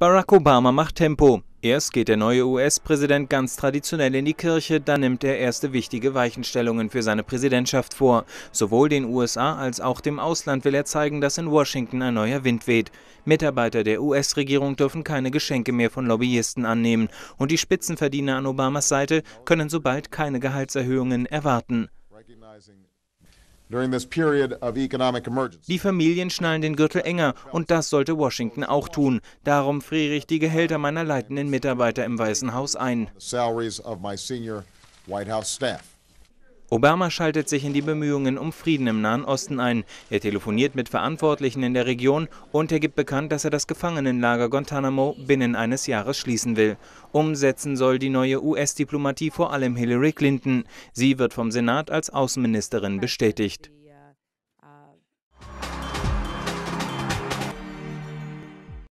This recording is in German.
Barack Obama macht Tempo. Erst geht der neue US-Präsident ganz traditionell in die Kirche, dann nimmt er erste wichtige Weichenstellungen für seine Präsidentschaft vor. Sowohl den USA als auch dem Ausland will er zeigen, dass in Washington ein neuer Wind weht. Mitarbeiter der US-Regierung dürfen keine Geschenke mehr von Lobbyisten annehmen und die Spitzenverdiener an Obamas Seite können sobald keine Gehaltserhöhungen erwarten. Die Familien schnallen den Gürtel enger und das sollte Washington auch tun. Darum friere ich die Gehälter meiner leitenden Mitarbeiter im Weißen Haus ein. Obama schaltet sich in die Bemühungen um Frieden im Nahen Osten ein. Er telefoniert mit Verantwortlichen in der Region und er gibt bekannt, dass er das Gefangenenlager Guantanamo binnen eines Jahres schließen will. Umsetzen soll die neue US-Diplomatie vor allem Hillary Clinton. Sie wird vom Senat als Außenministerin bestätigt.